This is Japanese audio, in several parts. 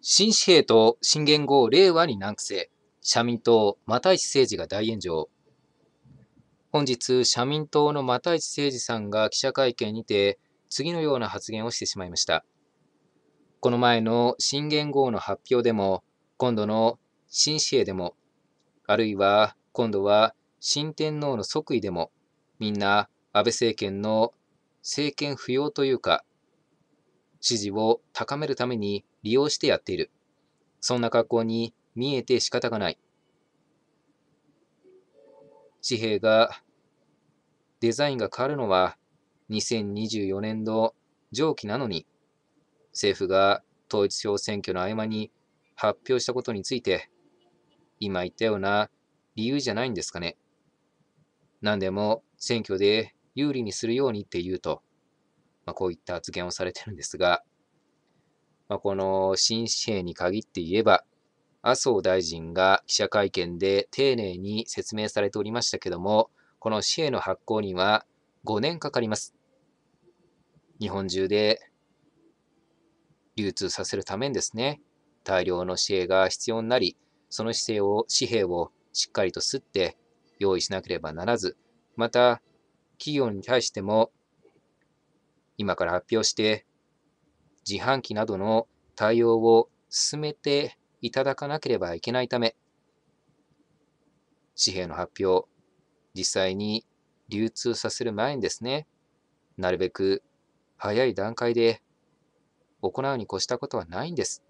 新紙幣と新元号令和に難癖、社民党、又市政治が大炎上。本日、社民党の又市政治さんが記者会見にて、次のような発言をしてしまいました。この前の新元号の発表でも、今度の新紙幣でも、あるいは今度は新天皇の即位でも、みんな安倍政権の政権不要というか、支持を高めるために利用してやっている。そんな格好に見えて仕方がない。紙幣がデザインが変わるのは2024年度上記なのに、政府が統一地方選挙の合間に発表したことについて、今言ったような理由じゃないんですかね。何でも選挙で有利にするようにって言うと、まあ、こういった発言をされてるんですが、まあ、この新紙幣に限って言えば、麻生大臣が記者会見で丁寧に説明されておりましたけども、この紙幣の発行には5年かかります。日本中で流通させるためにですね、大量の紙幣が必要になり、その姿勢を紙幣をしっかりと吸って用意しなければならず、また企業に対しても今から発表して自販機などの対応を進めていただかなければいけないため、紙幣の発表、実際に流通させる前にですね、なるべく早い段階で行うに越したことはないんです。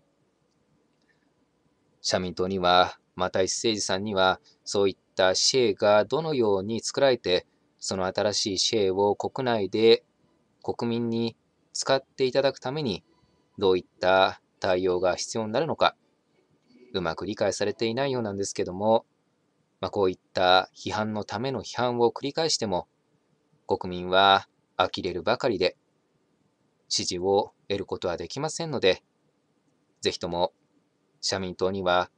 社民党には、また一政治さんには、そういった紙幣がどのように作られて、その新しい紙幣を国内で国民に使っていただくために、どういった対応が必要になるのか、うまく理解されていないようなんですけども、まあ、こういった批判のための批判を繰り返しても、国民は呆れるばかりで、支持を得ることはできませんので、ぜひとも社民党には、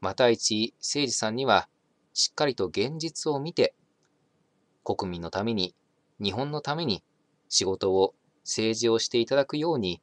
また一誠司さんには、しっかりと現実を見て、国民のために、日本のために、仕事を、政治をしていただくように